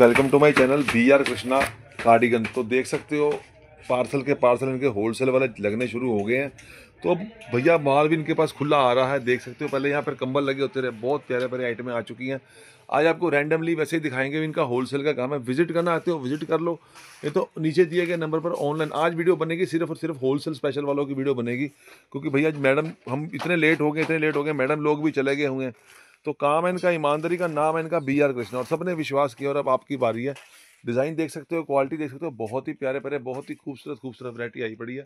welcome to my channel B R Krishna cardigan तो देख सकते हो पार्सल के पार्सल इनके होलसेल वाले लगने शुरू हो गए हैं तो अब भैया माल भी इनके पास खुला आ रहा है देख सकते हो पहले यहाँ पर कंबल लगे होते रहे बहुत प्यारे प्यारे आइटमें आ चुकी हैं आज आपको रैंडमली वैसे ही दिखाएंगे इनका होलसेल का काम है विजिट करना आते हो विजिट कर लो ये तो नीचे दिए गए नंबर पर ऑनलाइन आज वीडियो बनेगी सिर्फ और सिर्फ होलसेल स्पेशल वालों की वीडियो बनेगी क्योंकि भैया मैडम हम इतने लेट हो गए इतने लेट हो गए मैडम लोग भी चले गए हुए हैं तो काम है इनका ईमानदारी का नाम है इनका बी आर कृष्णा और सब ने विश्वास किया और अब आपकी बारी है डिज़ाइन देख सकते हो क्वालिटी देख सकते हो बहुत ही प्यारे प्यारे बहुत ही खूबसूरत खूबसूरत वरायटी आई पड़ी है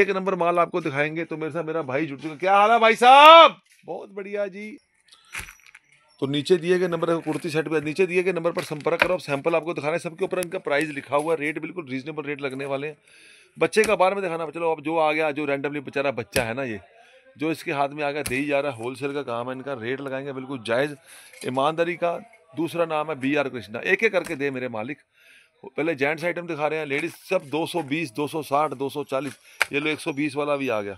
एक नंबर माल आपको दिखाएंगे तो मेरे साथ मेरा भाई जुड़ चुका क्या हाल है भाई साहब बहुत बढ़िया जी तो नीचे दिए गए नंबर कुर्ती सेट पर नीचे दिए गए नंबर पर संपर्क करो सैंपल आपको दिखा रहे हैं सबके ऊपर इनका प्राइस लिखा हुआ है रेट बिल्कुल रीजनेबल रेट लगने वाले हैं बच्चे का बारे में दिखाना चलो अब जो आ गया जो रैंडमली बेचारा बच्चा है ना ये जो इसके हाथ में गया दे ही जा रहा है होलसेल का काम है इनका रेट लगाएंगे बिल्कुल जायज़ ईमानदारी का दूसरा नाम है बी आर कृष्णा एक एक करके दे मेरे मालिक पहले जेंट्स आइटम दिखा रहे हैं लेडीज़ सब 220, 260, 240 ये लो 120 वाला भी आ गया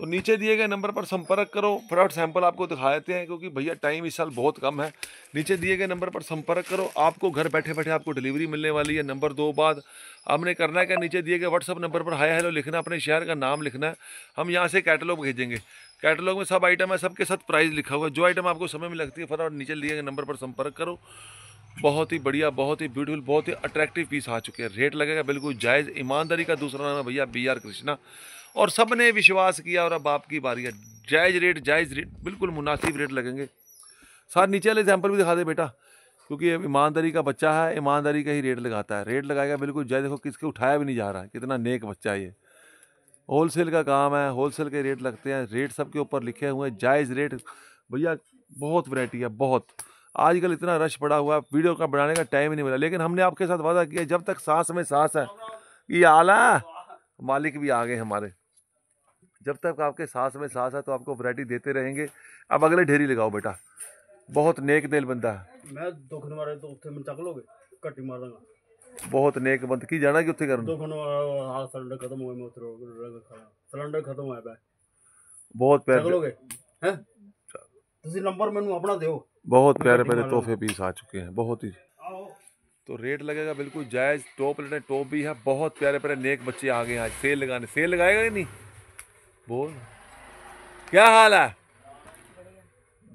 तो नीचे दिए गए नंबर पर संपर्क करो फटाफट सैंपल आपको दिखा देते हैं क्योंकि भैया टाइम इस साल बहुत कम है नीचे दिए गए नंबर पर संपर्क करो आपको घर बैठे बैठे आपको डिलीवरी मिलने वाली है नंबर दो बाद हमने करना है क्या नीचे दिए गए व्हाट्सअप नंबर पर हाय हेलो लिखना अपने शहर का नाम लिखना है हम यहाँ से कैटलॉग भेजेंगे कैटलॉग में सब आइटम है सबके साथ प्राइस लिखा हुआ है जो आइटम आपको समय में लगती है फटाफट नीचे दिए गए नंबर पर संपर्क करो बहुत ही बढ़िया बहुत ही ब्यूटीफुल बहुत ही अट्रैक्टिव पीस आ चुके हैं रेट लगेगा बिल्कुल जायज़ ईमानदारी का दूसरा नाम है भैया बी आर कृष्णा और सब ने विश्वास किया और अब आपकी बारी है जायज़ रेट जायज़ रेट बिल्कुल मुनासिब रेट लगेंगे सर नीचे वाले एग्जाम्पल भी दिखा दे बेटा क्योंकि ईमानदारी का बच्चा है ईमानदारी का ही रेट लगाता है रेट लगाएगा बिल्कुल जायज़ देखो किसके उठाया भी नहीं जा रहा है कितना नेक बच्चा है ये होलसेल का काम है होलसेल के रेट लगते हैं रेट सबके ऊपर लिखे हुए हैं जायज़ रेट भैया बहुत वैरायटी है बहुत आजकल इतना रश पड़ा हुआ है वीडियो का बनाने का टाइम ही नहीं मिला लेकिन हमने आपके साथ वादा किया जब तक सांस में सांस है ये आला मालिक भी आ गए हमारे जब तक आपके सांस में सांस है तो आपको वरायटी देते रहेंगे अब अगले ढेरी लगाओ बेटा बहुत नेक दिल बंदा है मैं तो लोगे बहुत नेक बंद की जाना की उत्थे करना दुख हां मैं उतरो सिलेंडर बहुत पैर चक लोगे हैं ਤੁਸੀਂ ਨੰਬਰ बहुत प्यारे प्यारे तोहफे पीस आ चुके हैं बहुत ही तो रेट लगेगा बिल्कुल जायज़ टॉप लेने टॉप भी है बहुत प्यारे प्यारे नेक बच्चे आ गए आज सेल लगाने सेल लगाएगा कि नहीं बोल क्या हाल है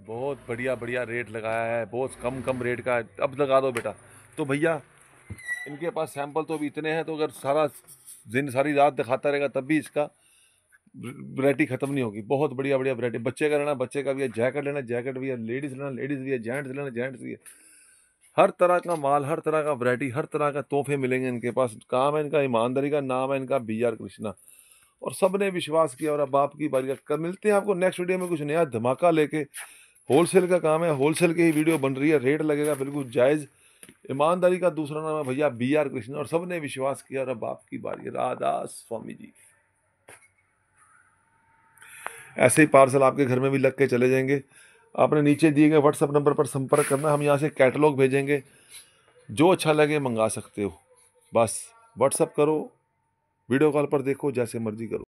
बहुत बढ़िया बढ़िया रेट लगाया है बहुत कम कम रेट का अब लगा दो बेटा तो भैया इनके पास सैंपल तो अभी इतने हैं तो अगर सारा दिन सारी रात दिखाता रहेगा तब भी इसका वरायटी खत्म नहीं होगी बहुत बढ़िया बढ़िया वरायटी बच्चे का लेना बच्चे का भी है जैकेट लेना जैकेट भी है लेडीज़ लेना लेडीज़ भी है जेंट्स लेना जेंट्स भी है हर तरह का माल हर तरह का वरायटी हर तरह का तोहफे मिलेंगे इनके पास काम है इनका ईमानदारी का नाम है इनका बी आर कृष्णा और सब ने विश्वास किया और अब आपकी बारी का मिलते हैं आपको नेक्स्ट वीडियो में कुछ नया धमाका लेके होलसेल का काम है होलसेल की ही वीडियो बन रही है रेट लगेगा बिल्कुल जायज़ ईमानदारी का दूसरा नाम है भैया बी आर कृष्णा और सब ने विश्वास किया और अब आपकी बारी राधा स्वामी जी ऐसे ही पार्सल आपके घर में भी लग के चले जाएंगे आपने नीचे दिए गए व्हाट्सअप नंबर पर संपर्क करना हम यहाँ से कैटलॉग भेजेंगे जो अच्छा लगे मंगा सकते हो बस व्हाट्सअप करो वीडियो कॉल पर देखो जैसे मर्जी करो